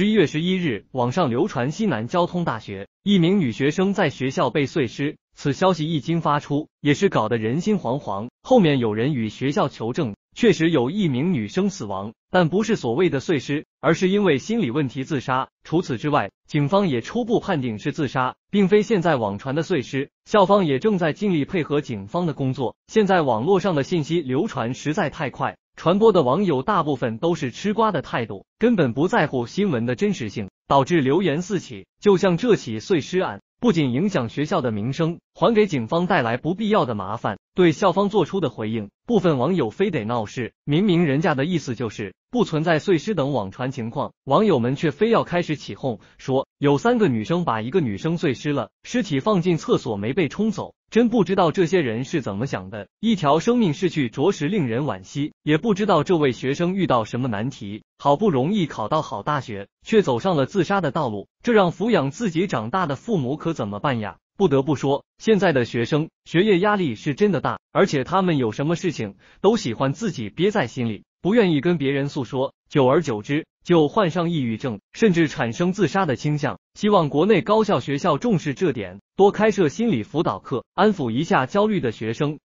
十一月十一日，网上流传西南交通大学一名女学生在学校被碎尸。此消息一经发出，也是搞得人心惶惶。后面有人与学校求证，确实有一名女生死亡，但不是所谓的碎尸，而是因为心理问题自杀。除此之外，警方也初步判定是自杀，并非现在网传的碎尸。校方也正在尽力配合警方的工作。现在网络上的信息流传实在太快。传播的网友大部分都是吃瓜的态度，根本不在乎新闻的真实性，导致流言四起。就像这起碎尸案，不仅影响学校的名声，还给警方带来不必要的麻烦。对校方做出的回应，部分网友非得闹事。明明人家的意思就是不存在碎尸等网传情况，网友们却非要开始起哄，说有三个女生把一个女生碎尸了，尸体放进厕所没被冲走。真不知道这些人是怎么想的，一条生命逝去，着实令人惋惜。也不知道这位学生遇到什么难题，好不容易考到好大学，却走上了自杀的道路，这让抚养自己长大的父母可怎么办呀？不得不说，现在的学生学业压力是真的大，而且他们有什么事情都喜欢自己憋在心里，不愿意跟别人诉说，久而久之。就患上抑郁症，甚至产生自杀的倾向。希望国内高校学校重视这点，多开设心理辅导课，安抚一下焦虑的学生。